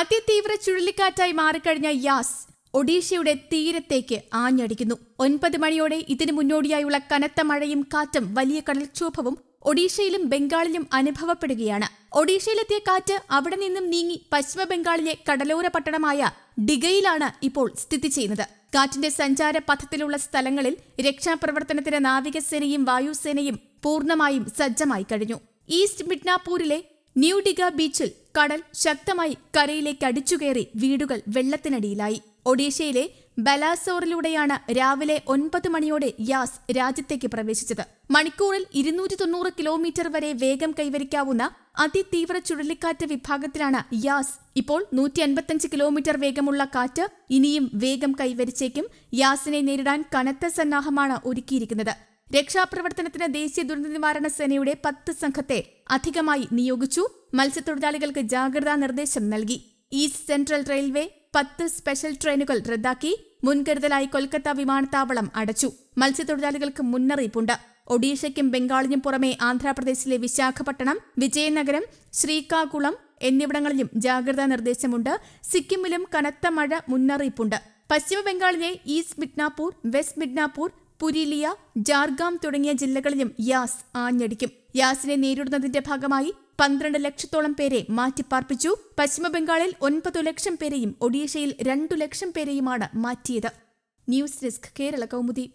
അതിതീവ്ര ചുഴലിക്കാറ്റായി മാറിക്കഴിഞ്ഞ യാസ് ഒഡീഷയുടെ തീരത്തേക്ക് ആഞ്ഞടിക്കുന്നു ഒൻപത് മണിയോടെ ഇതിനു മുന്നോടിയായുള്ള കനത്ത മഴയും കാറ്റും വലിയ കടൽക്ഷോഭവും ഒഡീഷയിലും ബംഗാളിലും അനുഭവപ്പെടുകയാണ് ഒഡീഷയിലെത്തിയ കാറ്റ് അവിടെ നിന്നും നീങ്ങി പശ്ചിമ ബംഗാളിലെ കടലോര പട്ടണമായ ഡിഗയിലാണ് ഇപ്പോൾ സ്ഥിതി ചെയ്യുന്നത് കാറ്റിന്റെ സഞ്ചാര പഥത്തിലുള്ള സ്ഥലങ്ങളിൽ രക്ഷാപ്രവർത്തനത്തിന് നാവികസേനയും വായുസേനയും പൂർണ്ണമായും സജ്ജമായി കഴിഞ്ഞു ഈസ്റ്റ് മിഡ്നാപൂരിലെ ന്യൂ ഡിഗ ബീച്ചിൽ കടൽ ശക്തമായി കരയിലേക്ക് അടിച്ചുകയറി വീടുകൾ വെള്ളത്തിനടിയിലായി ഒഡീഷയിലെ ബലാസോറിലൂടെയാണ് രാവിലെ ഒൻപത് മണിയോടെ യാസ് രാജ്യത്തേക്ക് പ്രവേശിച്ചത് മണിക്കൂറിൽ ഇരുന്നൂറ്റി തൊണ്ണൂറ് കിലോമീറ്റർ വരെ വേഗം കൈവരിക്കാവുന്ന അതിതീവ്ര ചുഴലിക്കാറ്റ് വിഭാഗത്തിലാണ് യാസ് ഇപ്പോൾ നൂറ്റി അൻപത്തഞ്ച് കിലോമീറ്റർ വേഗമുള്ള കാറ്റ് ഇനിയും വേഗം കൈവരിച്ചേക്കും യാസിനെ നേരിടാൻ കനത്ത സന്നാഹമാണ് ഒരുക്കിയിരിക്കുന്നത് രക്ഷാപ്രവർത്തനത്തിന് ദേശീയ ദുരന്ത നിവാരണ സേനയുടെ പത്ത് സംഘത്തെ അധികമായി നിയോഗിച്ചു മത്സ്യത്തൊഴിലാളികൾക്ക് ജാഗ്രതാ നിർദ്ദേശം നൽകി ഈസ്റ്റ് സെൻട്രൽ റെയിൽവേ പത്ത് സ്പെഷ്യൽ ട്രെയിനുകൾ റദ്ദാക്കി മുൻകരുതലായി കൊൽക്കത്ത വിമാനത്താവളം അടച്ചു മത്സ്യത്തൊഴിലാളികൾക്ക് മുന്നറിയിപ്പുണ്ട് ഒഡീഷയ്ക്കും ബംഗാളിനും പുറമെ ആന്ധ്രാപ്രദേശിലെ വിശാഖപട്ടണം വിജയനഗരം ശ്രീകാകുളം എന്നിവിടങ്ങളിലും ജാഗ്രതാ നിർദ്ദേശമുണ്ട് സിക്കിമിലും കനത്ത മഴ മുന്നറിയിപ്പുണ്ട് പശ്ചിമബംഗാളിലെ ഈസ്റ്റ് മിഡ്നാപൂർ വെസ്റ്റ് മിഡ്നാപൂർ പുരിലിയ ജാർഗാം തുടങ്ങിയ ജില്ലകളിലും യാസ് ആഞ്ഞടിക്കും യാസിനെ നേരിടുന്നതിന്റെ ഭാഗമായി പന്ത്രണ്ട് ലക്ഷത്തോളം പേരെ മാറ്റിപ്പാർപ്പിച്ചു പശ്ചിമബംഗാളിൽ ഒൻപത് ലക്ഷം പേരെയും ഒഡീഷയിൽ രണ്ടു ലക്ഷം പേരെയുമാണ് മാറ്റിയത് ന്യൂസ് ഡെസ്ക് കേരള കൗമുദി